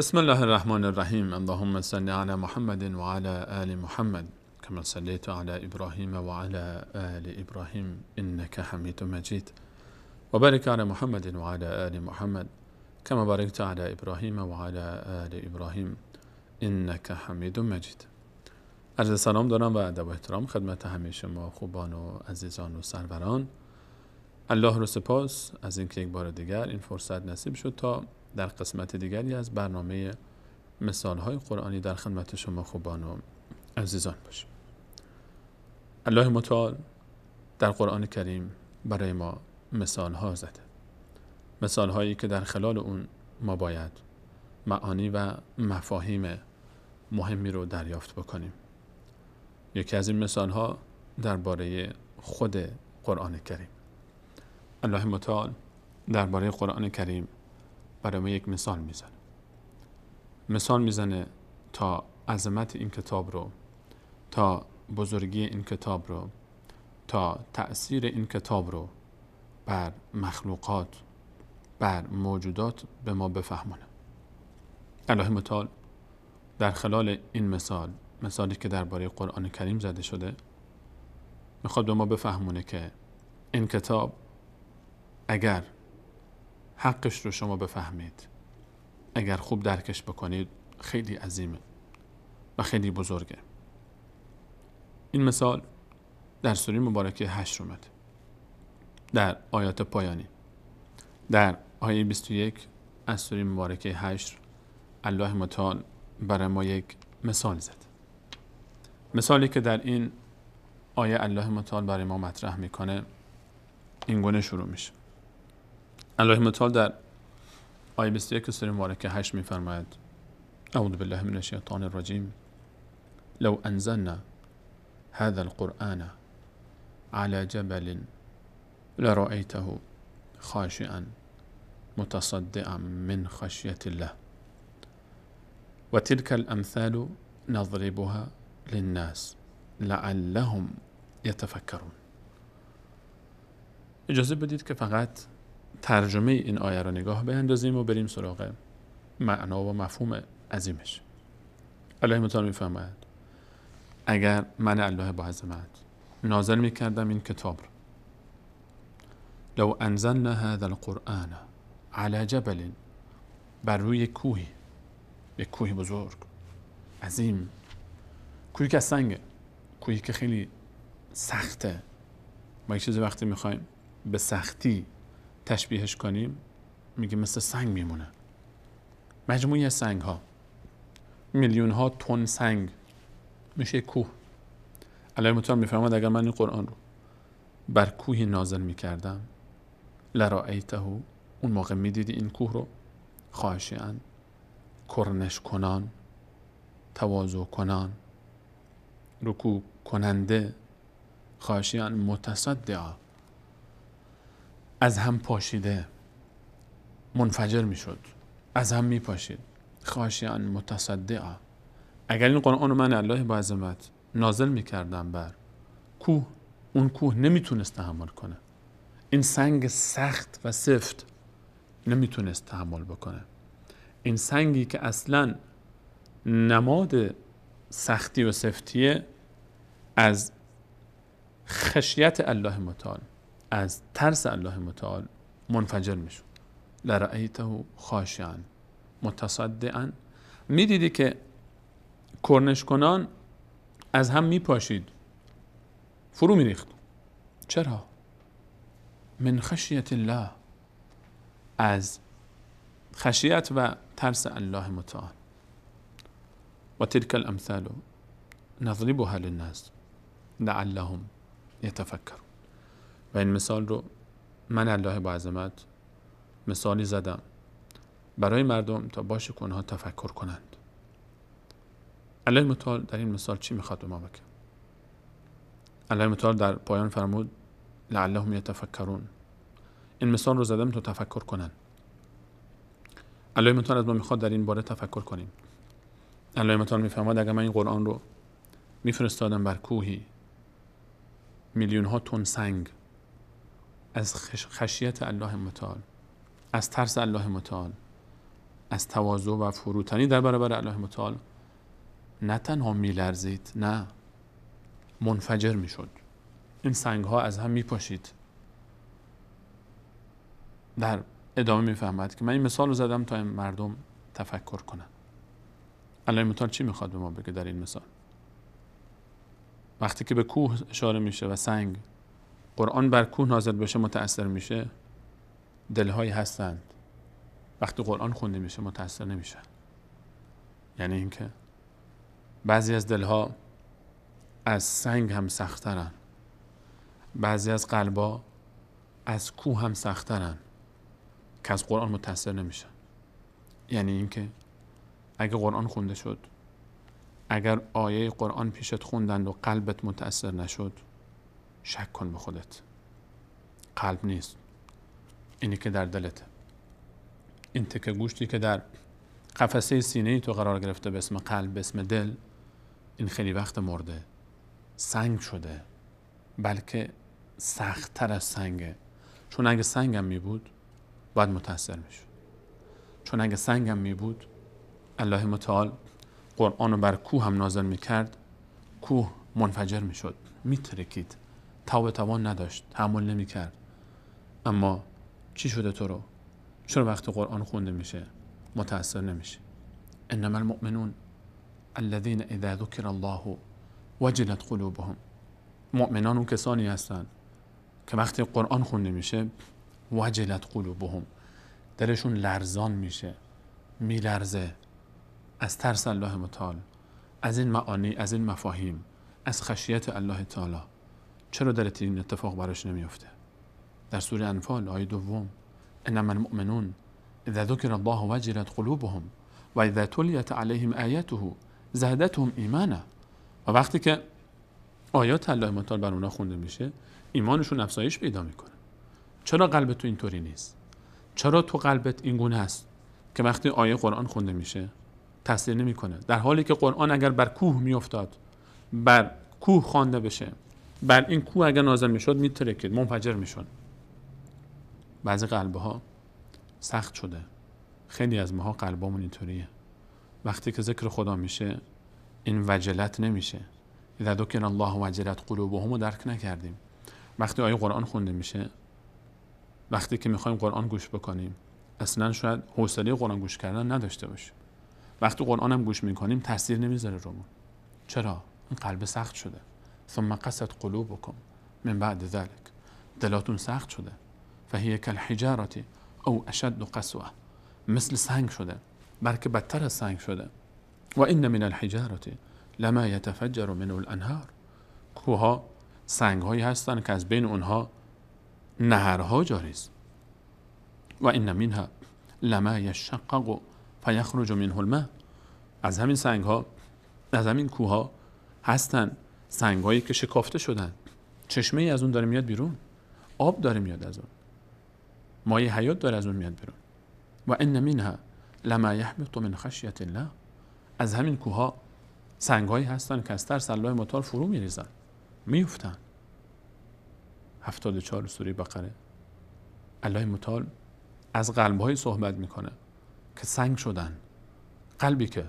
بسم الله الرحمن الرحيم اللهم صل على محمد وعلى آل محمد كما صليت على إبراهيم وعلى آل إبراهيم إنك حميد مجيد وبارك على محمد وعلى آل محمد كما باركت على إبراهيم وعلى آل إبراهيم إنك حميد مجيد عرض سلام دارم و ادب و احترام خدمت همه شما خوبان و عزیزان و سروران الله رو سپاس از اینکه یک بار دیگر این فرصت نصیب شد تا در قسمت دیگری از برنامه مثال های قرآنی در خدمت شما خوبان و عزیزان باشیم الله متعال در قرآن کریم برای ما مثال ها زده مثال هایی که در خلال اون ما باید معانی و مفاهیم مهمی رو دریافت بکنیم یکی از این مثال ها درباره خود قرآن کریم الله متعال درباره قرآن کریم برای ما یک مثال میزنه مثال میزنه تا عظمت این کتاب رو تا بزرگی این کتاب رو تا تأثیر این کتاب رو بر مخلوقات بر موجودات به ما بفهمانه الله متعال در خلال این مثال مثالی که درباره قرآن کریم زده شده میخواد به ما بفهمونه که این کتاب اگر حقش رو شما بفهمید اگر خوب درکش بکنید خیلی عظیمه و خیلی بزرگه این مثال در سوره مبارکه هشت اومد در آیات پایانی در آیه 21 از سوره مبارکه هشت الله متعال برای ما یک مثال زد مثالی که در این آیه الله متعال برای ما مطرح میکنه این گونه شروع میشه الله متعال در آیه 21 سوره مبارکه 8 میفرماید اعوذ بالله من الشیطان الرجیم لو انزلنا هذا القرآن على جبل لرأيته خاشعا متصدعا من خشية الله وتلك الأمثال نضربها للناس لعلهم يتفكرون اجازه بدید که فقط ترجمه این آیه را نگاه بیندازیم و بریم سراغ معنا و مفهوم عظیمش الله متعال میفهمد اگر من الله با عظمت نازل میکردم این کتاب رو لو انزلنا هذا القرآن على جبل بر روی کوهی یک کوهی بزرگ عظیم کوهی که سنگه کوهی که خیلی سخته ما یک چیزی وقتی میخوایم به سختی تشبیهش کنیم میگه مثل سنگ میمونه مجموعی سنگ ها میلیون ها تن سنگ میشه کوه علای مطال میفرماد اگر من این قرآن رو بر کوهی نازل میکردم لرائیته اون موقع میدیدی این کوه رو خواهشیان کرنش کنان تواضع کنان رکوع کننده خواهشیان متصدعا از هم پاشیده منفجر میشد از هم میپاشید خاشیان متصدعا اگر این قرآن من الله با عظمت نازل میکردم بر کوه اون کوه نمیتونست تحمل کنه این سنگ سخت و سفت نمیتونست تحمل بکنه این سنگی که اصلا نماد سختی و سفتیه از خشیت الله متعال از ترس الله متعال منفجر میشد لرأیته خاشعا متصدعا میدیدی که کرنش کنان از هم میپاشید فرو میریخت چرا من خشیت الله از خشیت و ترس الله متعال و تلک الامثال نضربها للناس لعلهم یتفکرون و این مثال رو من الله با عظمت مثالی زدم برای مردم تا باشه که تفکر کنند الله متعال در این مثال چی میخواد به ما بگه الله متعال در پایان فرمود لعلهم یتفکرون این مثال رو زدم تا تفکر کنند الله متعال از ما میخواد در این باره تفکر کنیم الله متعال میفهمد اگر من این قرآن رو میفرستادم بر کوهی میلیون ها تون سنگ از خشیت الله متعال از ترس الله متعال از تواضع و فروتنی در برابر الله متعال نه تنها میلرزید نه منفجر میشد این سنگ ها از هم میپاشید در ادامه میفهمد که من این مثال رو زدم تا این مردم تفکر کنن الله متعال چی میخواد به ما بگه در این مثال وقتی که به کوه اشاره میشه و سنگ قرآن بر کوه نازل بشه متاثر میشه دلهایی هستند وقتی قرآن خونده میشه متأثر نمیشه یعنی اینکه بعضی از دلها از سنگ هم سخترن بعضی از قلبا از کوه هم سخترن که از قرآن متاثر نمیشن یعنی اینکه اگه قرآن خونده شد اگر آیه قرآن پیشت خوندند و قلبت متاثر نشد شک کن به خودت قلب نیست اینی که در دلته این تکه گوشتی که در قفسه سینه تو قرار گرفته به اسم قلب به اسم دل این خیلی وقت مرده سنگ شده بلکه تر از سنگه چون اگه سنگم می بود باید متاثر می چون اگه سنگم می بود الله متعال قرآن رو بر کوه هم نازل می کرد کوه منفجر می شد می ترکید تاب توان نداشت تحمل نمی اما چی شده تو رو چرا وقتی قرآن خونده میشه متاثر نمیشه انما المؤمنون الذين اذا ذكر الله وجلت قلوبهم مؤمنان اون کسانی هستند که وقتی قرآن خونده میشه وجلت قلوبهم دلشون لرزان میشه میلرزه از ترس الله متعال از این معانی از این مفاهیم از خشیت الله تعالی چرا در این اتفاق براش نمیفته در سوره انفال آیه دوم انما المؤمنون اذا ذكر الله وجلت قلوبهم و اذا تلیت علیهم آیاته زادتهم ایمانا و وقتی که آیات الله متعال بر اونها خونده میشه ایمانشون افزایش پیدا میکنه چرا قلب تو اینطوری نیست چرا تو قلبت این گونه هست که وقتی آیه قرآن خونده میشه تاثیر نمیکنه در حالی که قرآن اگر بر کوه میافتاد بر کوه خوانده بشه بر این کوه اگر نازل میشد میترکید منفجر میشد بعضی قلبه ها سخت شده خیلی از ماها قلبامون اینطوریه وقتی که ذکر خدا میشه این وجلت نمیشه اذا دکن الله وجلت قلوبهم رو درک نکردیم وقتی آیه قرآن خونده میشه وقتی که میخوایم قرآن گوش بکنیم اصلا شاید حوصله قرآن گوش کردن نداشته باشیم وقتی قرآن هم گوش میکنیم تاثیر نمیذاره رومون چرا این قلب سخت شده ثم قست قلوبكم من بعد ذلك دلاتون سخت شده فهی کالحجارتی او اشد قسوه مثل سنگ شده بلکه بدتر از سنگ شده و این من الحجارتی لما یتفجر منه الانهار کوها سنگ هایی هستند که از بین اونها نهرها جاری است و این منها لما یشقق فیخرج منه الماء از همین سنگ ها از همین کوها هستن هستند سنگایی که شکافته شدن چشمه ای از اون داره میاد بیرون آب داره میاد از اون مایه حیات داره از اون میاد بیرون و ان منها لما یحبط من خشیت الله از همین کوها سنگایی هستن که از ترس الله مطال فرو میریزن میفتن 74 سوره بقره الله مطال از قلبهایی صحبت میکنه که سنگ شدن قلبی که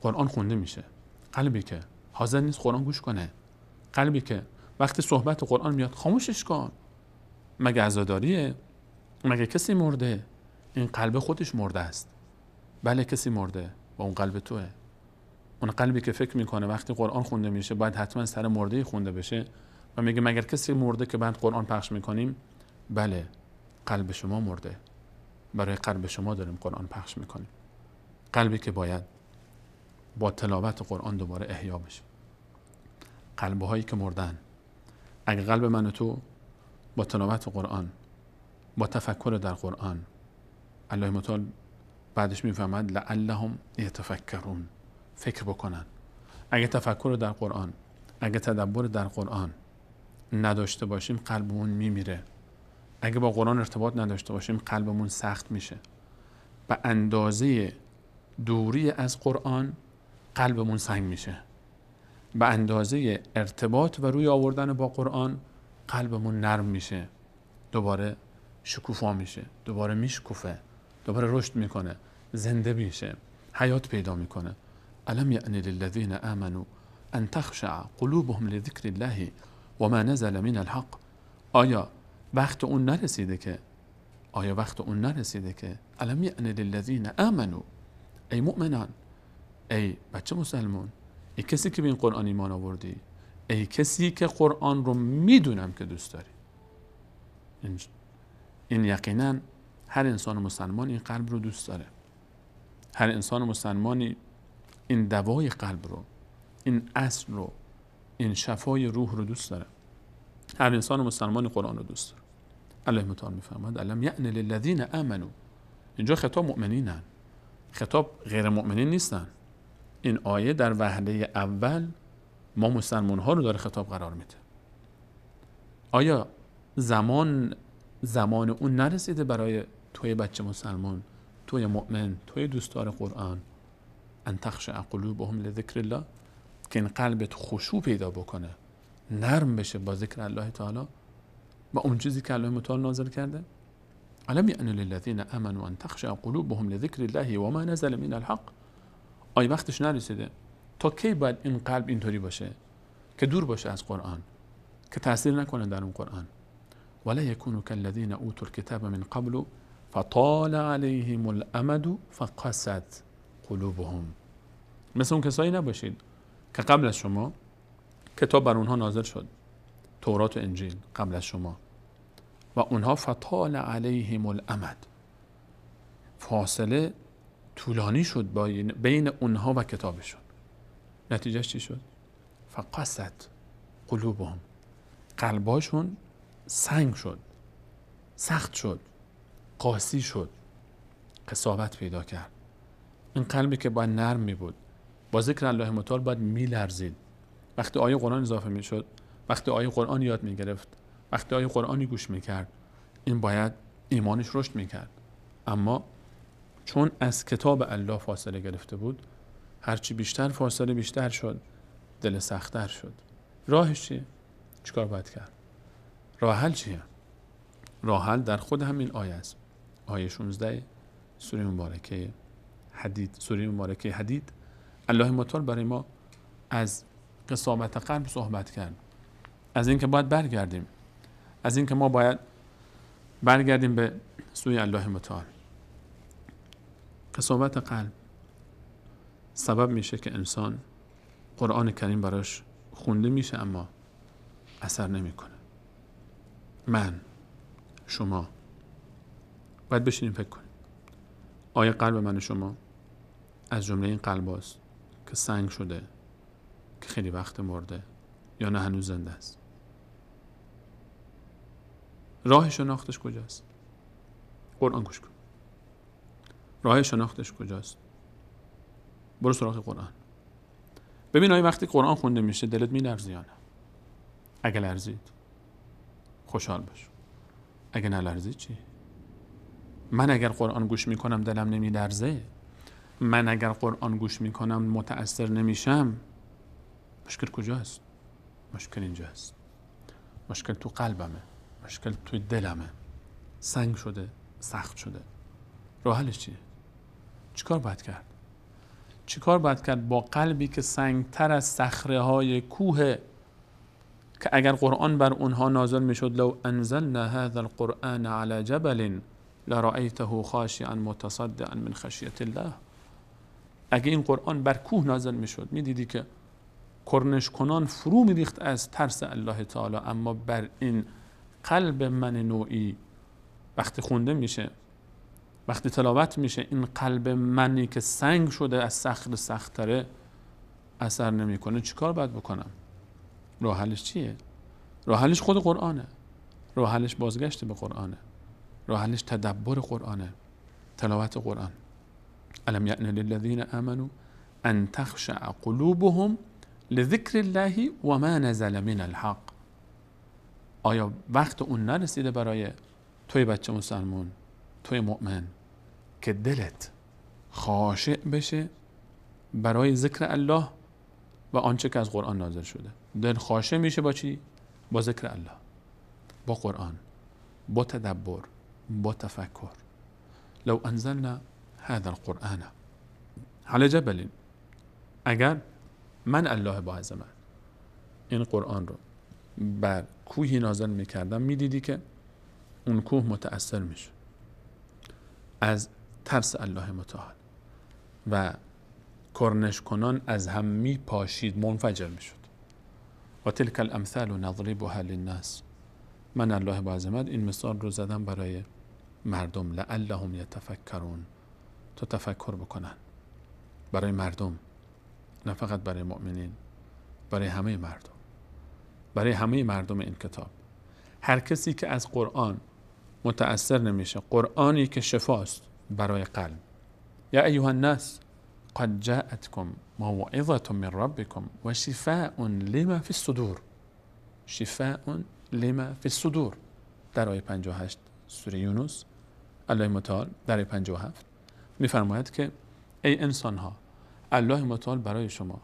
قرآن خونده میشه قلبی که حاضر نیست قرآن گوش کنه قلبی که وقتی صحبت قرآن میاد خاموشش کن مگه عزاداریه مگه کسی مرده این قلب خودش مرده است بله کسی مرده و اون قلب توه اون قلبی که فکر میکنه وقتی قرآن خونده میشه باید حتما سر مرده خونده بشه و میگه مگر کسی مرده که بعد قرآن پخش میکنیم بله قلب شما مرده برای قلب شما داریم قرآن پخش میکنیم قلبی که باید با تلاوت قرآن دوباره احیا بشه قلب هایی که مردن اگه قلب من و تو با تلاوت قرآن با تفکر در قرآن الله متعال بعدش میفهمد لعلهم یتفکرون فکر بکنن اگه تفکر در قرآن اگه تدبر در قرآن نداشته باشیم قلبمون میمیره اگه با قرآن ارتباط نداشته باشیم قلبمون سخت میشه به اندازه دوری از قرآن قلبمون سنگ میشه به اندازه ارتباط و روی آوردن با قرآن قلبمون نرم میشه دوباره شکوفا میشه دوباره میشکوفه دوباره رشد میکنه زنده میشه حیات پیدا میکنه الم یعنی للذین آمنوا ان تخشع قلوبهم لذکر الله و ما نزل من الحق آیا وقت اون نرسیده که آیا وقت اون نرسیده که الم یعنی للذین آمنوا ای مؤمنان ای بچه مسلمون ای کسی که به این قرآن ایمان آوردی ای کسی که قرآن رو میدونم که دوست داری این, این یقینا هر انسان مسلمان این قلب رو دوست داره هر انسان مسلمانی این دوای قلب رو این اصل رو این شفای روح رو دوست داره هر انسان مسلمانی قرآن رو دوست داره الله متعال میفرماد علم یعن للذین آمنو اینجا خطاب مؤمنینن خطاب غیر مؤمنین نیستن این آیه در وهله اول ما مسلمان ها رو داره خطاب قرار میده آیا زمان زمان اون نرسیده برای توی بچه مسلمان توی مؤمن توی دوستدار قرآن ان تخش قلوبهم لذکر الله که این قلبت خشوع پیدا بکنه نرم بشه با ذکر الله تعالی و اون چیزی که الله متعال نازل کرده علم یعنی للذین امنوا ان تخشع قلوبهم لذکر الله و ما نزل من الحق آیا وقتش نرسیده تا کی باید این قلب اینطوری باشه که دور باشه از قرآن که تاثیر نکنه در اون قرآن ولا يكون كالذين اوتوا الكتاب من قبل فطال عليهم الامد فقست قلوبهم مثل اون کسایی نباشید که قبل از شما کتاب بر اونها نازل شد تورات و انجیل قبل از شما و اونها فطال علیهم الامد فاصله طولانی شد بین اونها و کتابشون نتیجه چی شد؟ فقاست قلوبهم قلباشون سنگ شد سخت شد قاسی شد قصاوت پیدا کرد این قلبی که باید نرم می بود با ذکر الله متعال باید می لرزید وقتی آیه قرآن اضافه می شد وقتی آیه قرآن یاد می گرفت وقتی آیه قرآنی گوش می کرد این باید ایمانش رشد می کرد اما چون از کتاب الله فاصله گرفته بود هرچی بیشتر فاصله بیشتر شد دل سختتر شد راهش چیه؟ چیکار باید کرد؟ راه چیه؟ راحل در خود همین آیه است آیه 16 سوره مبارکه حدید سوره مبارکه حدید الله مطال برای ما از قصامت قلب صحبت کرد از اینکه باید برگردیم از اینکه ما باید برگردیم به سوی الله متعال صحبت قلب سبب میشه که انسان قرآن کریم براش خونده میشه اما اثر نمیکنه من شما باید بشینیم فکر کنیم آیا قلب من شما از جمله این قلب که سنگ شده که خیلی وقت مرده یا نه هنوز زنده است راه شناختش کجاست قرآن گوش کن راه شناختش کجاست برو سراغ قرآن ببین آیا وقتی قرآن خونده میشه دلت میلرزه یا نه اگه لرزید خوشحال باش اگه نلرزید چی من اگر قرآن گوش میکنم دلم نمیلرزه من اگر قرآن گوش میکنم متأثر نمیشم مشکل کجاست مشکل اینجاست مشکل تو قلبمه مشکل تو دلمه سنگ شده سخت شده راه حلش چیه چیکار باید کرد چیکار باید کرد با قلبی که سنگتر از صخره های کوه که اگر قرآن بر اونها نازل میشد لو انزلنا هذا القرآن على جبل لرأيته خاشعا متصدعا من خشیت الله اگه این قرآن بر کوه نازل میشد میدیدی که کرنش کنان فرو میریخت از ترس الله تعالی اما بر این قلب من نوعی وقتی خونده میشه وقتی تلاوت میشه این قلب منی که سنگ شده از سخت سختره اثر نمیکنه چیکار باید بکنم راه چیه راه خود قرآنه راه بازگشت به قرآنه راحلش تدبر قرآنه تلاوت قرآن الم یعن للذین آمنوا ان تخشع قلوبهم لذکر الله و ما نزل من الحق آیا وقت اون نرسیده برای توی بچه مسلمون توی مؤمن که دلت خاشع بشه برای ذکر الله و آنچه که از قرآن نازل شده دل خاشع میشه با چی؟ با ذکر الله با قرآن با تدبر با تفکر لو انزلنا هذا القرآن حال جبل اگر من الله با من این قرآن رو بر کوهی نازل میکردم میدیدی که اون کوه متأثر میشه از ترس الله متعال و کرنش کنان از هم می پاشید منفجر می شد و تلک الامثال و نضربها للناس من الله با این مثال رو زدم برای مردم لعلهم یتفکرون تو تفکر بکنن برای مردم نه فقط برای مؤمنین برای همه مردم برای همه مردم این کتاب هر کسی که از قرآن متأثر نمیشه قرآنی که شفاست برای قلب یا ایوه الناس قد جاءتكم موعظة من و وشفاء لما في الصدور شفاء لما فی الصدور در آیه 58 سوره یونس الله متعال در آیه 57 میفرماید که ای انسان ها الله متعال برای شما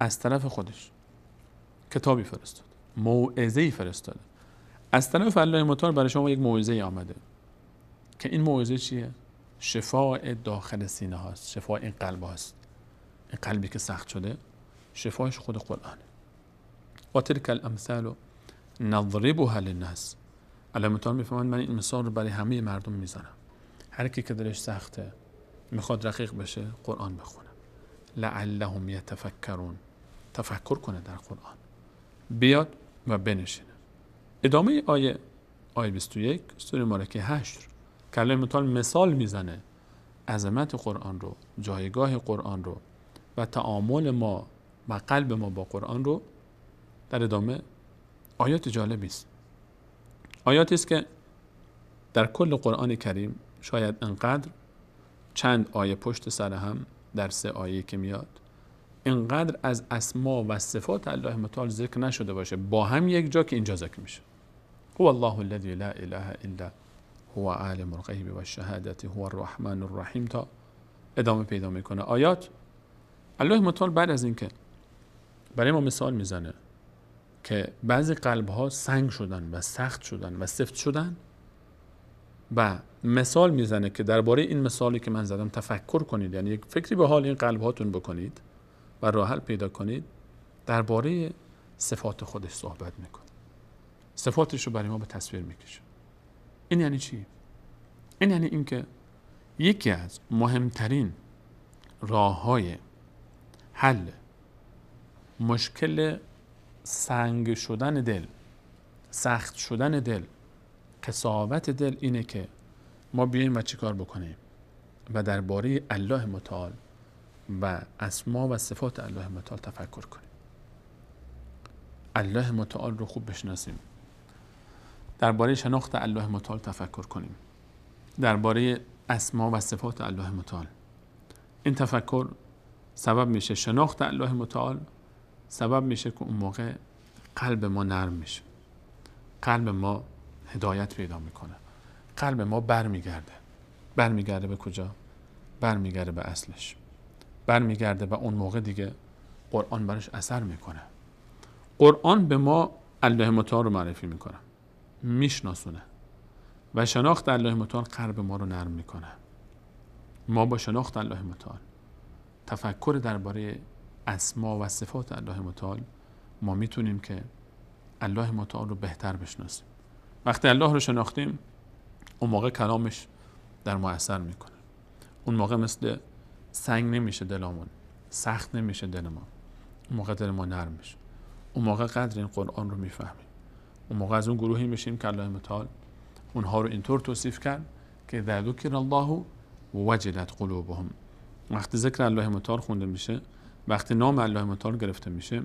از طرف خودش کتابی فرستاد ای فرستاد از طرف الله متعال برای شما یک موعظه آمده که این موعظه چیه شفاء داخل سینه هاست شفاء این قلب هاست این قلبی که سخت شده شفاش خود قرآنه و تلک الامثال نضربها للناس الله متعال میفهمند من این مثال رو برای همه مردم میزنم هر کی که دلش سخته میخواد رقیق بشه قرآن بخونه لعلهم یتفکرون تفکر کنه در قرآن بیاد و بنشینه ادامه آیه آیه 21 سوره مالکه 8 کلمه مثال میزنه عظمت قرآن رو جایگاه قرآن رو و تعامل ما و قلب ما با قرآن رو در ادامه آیات جالبی است آیاتی است که در کل قرآن کریم شاید انقدر چند آیه پشت سر هم در سه آیه که میاد انقدر از اسما و صفات الله متعال ذکر نشده باشه با هم یک جا که اینجا ذکر میشه هو الله الذي لا اله الا هو عالم الغیب و شهادت هو الرحمن الرحیم تا ادامه پیدا میکنه آیات الله متعال بعد از اینکه برای ما مثال میزنه که بعضی قلب ها سنگ شدن و سخت شدن و سفت شدن و مثال میزنه که درباره این مثالی که من زدم تفکر کنید یعنی یک فکری به حال این قلب هاتون بکنید و راحل پیدا کنید درباره صفات خودش صحبت میکنه صفاتش رو برای ما به تصویر میکشه این یعنی چی؟ این یعنی اینکه یکی از مهمترین راه های حل مشکل سنگ شدن دل سخت شدن دل قصاوت دل اینه که ما بیایم و چیکار بکنیم و درباره الله متعال و اسما و صفات الله متعال تفکر کنیم الله متعال رو خوب بشناسیم درباره شناخت الله متعال تفکر کنیم درباره اسما و صفات الله متعال این تفکر سبب میشه شناخت الله متعال سبب میشه که اون موقع قلب ما نرم میشه قلب ما هدایت پیدا میکنه قلب ما برمیگرده برمیگرده به کجا برمیگرده به اصلش برمیگرده و اون موقع دیگه قرآن براش اثر میکنه قرآن به ما الله متعال رو معرفی میکنه میشناسونه و شناخت الله متعال قرب ما رو نرم میکنه ما با شناخت الله متعال تفکر درباره اسما و صفات الله متعال ما میتونیم که الله متعال رو بهتر بشناسیم وقتی الله رو شناختیم اون موقع کلامش در ما اثر میکنه اون موقع مثل سنگ نمیشه دلامون سخت نمیشه دل ما اون موقع دل ما نرم میشه اون موقع قدر این قرآن رو میفهمیم اون موقع از اون گروهی میشیم که الله متعال اونها رو اینطور توصیف کرد که اذا ذکر الله وجلت قلوبهم وقتی ذکر الله متعال خونده میشه وقتی نام الله متعال گرفته میشه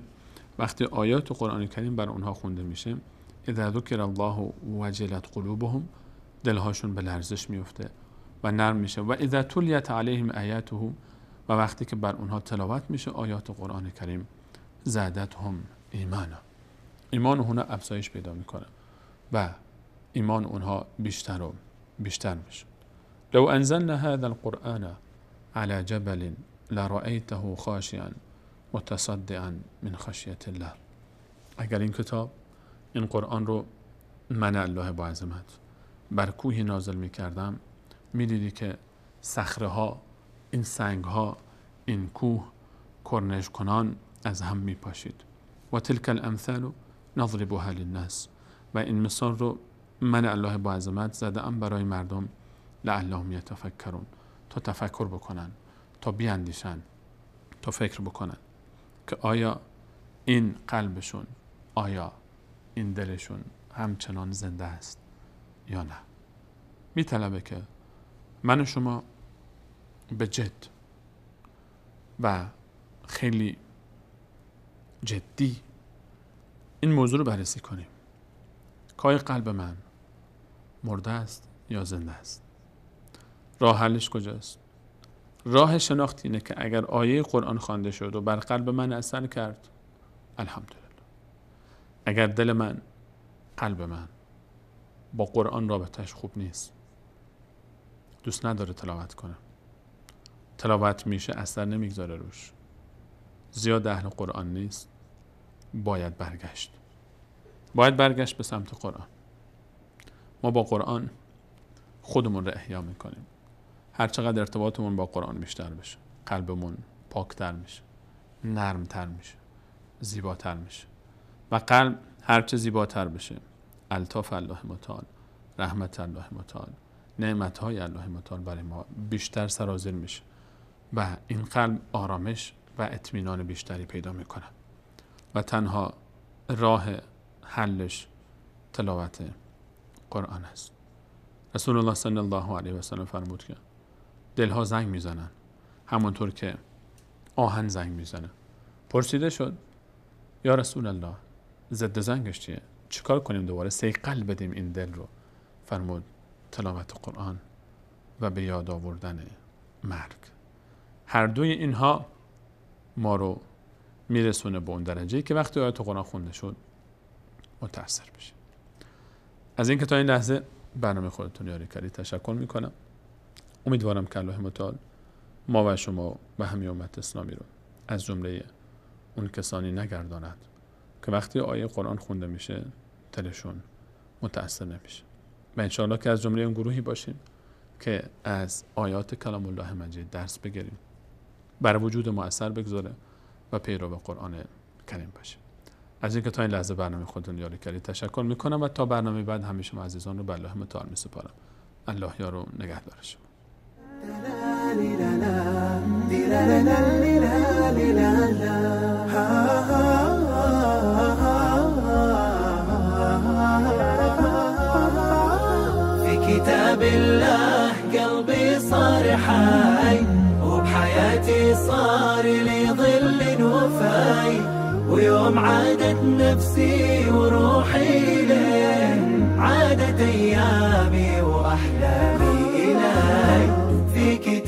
وقتی آیات و قرآن کریم بر اونها خونده میشه اذا ذکر الله وجلت قلوبهم دلهاشون به لرزش میفته و نرم میشه و اذا تولیت علیهم آیاته و وقتی که بر اونها تلاوت میشه آیات قرآن کریم زادت هم ایمانا ایمان هنا افزایش پیدا میکنه و ایمان اونها بیشتر و بیشتر میشه لو انزلنا هذا القرآن على جبل لرأيته خاشعا متصدعا من خشیت الله اگر این کتاب این قرآن رو من الله با عظمت بر کوه نازل میکردم میدیدی که سخره ها این سنگ ها این کوه کرنش کنان از هم میپاشید و تلک الامثال نضربها للناس و این مثال رو من الله با عظمت زده برای مردم لعلهم یتفکرون تا تفکر بکنن تا بیاندیشن تا فکر بکنن که آیا این قلبشون آیا این دلشون همچنان زنده است یا نه می طلبه که من و شما به جد و خیلی جدی این موضوع رو بررسی کنیم کای قلب من مرده است یا زنده است راه حلش کجاست راه شناخت اینه که اگر آیه قرآن خوانده شد و بر قلب من اثر کرد الحمدلله اگر دل من قلب من با قرآن رابطهش خوب نیست دوست نداره تلاوت کنه تلاوت میشه اثر نمیگذاره روش زیاد اهل قرآن نیست باید برگشت باید برگشت به سمت قرآن ما با قرآن خودمون رو احیا میکنیم هر چقدر ارتباطمون با قرآن بیشتر بشه قلبمون پاکتر میشه نرمتر میشه زیباتر میشه و قلب هرچه زیباتر بشه الطاف الله متعال رحمت الله متعال نعمت های الله متعال برای ما بیشتر سرازیر میشه و این قلب آرامش و اطمینان بیشتری پیدا میکنه و تنها راه حلش تلاوت قرآن است رسول الله صلی الله علیه و سلم فرمود که دلها زنگ میزنن همونطور که آهن زنگ میزنه پرسیده شد یا رسول الله ضد زنگش چیه چیکار کنیم دوباره سیقل بدیم این دل رو فرمود تلاوت قرآن و به یاد آوردن مرگ هر دوی اینها ما رو میرسونه به اون درجه که وقتی آیت قرآن خونده شد متاثر بشه از اینکه تا این لحظه برنامه خودتون یاری کردید تشکر میکنم امیدوارم که الله متعال ما و شما و همه امت اسلامی رو از جمله اون کسانی نگرداند که وقتی آیه قرآن خونده میشه دلشون متاثر نمیشه و انشاءالله که از جمله اون گروهی باشیم که از آیات کلام الله مجید درس بگیریم بر وجود ما اثر بگذاره و پیرو به قرآن کریم باشیم از اینکه تا این لحظه برنامه خودتون یاری کردید تشکر میکنم و تا برنامه بعد همیشه ما عزیزان رو به الله متعال میسپارم الله یارو نگهدارش كتاب الله قلبي صار حي وبحياتي صار لي ظل وفاي ويوم عادت نفسي وروحي إليه عادت أيامي وأحلامي إلي كتاب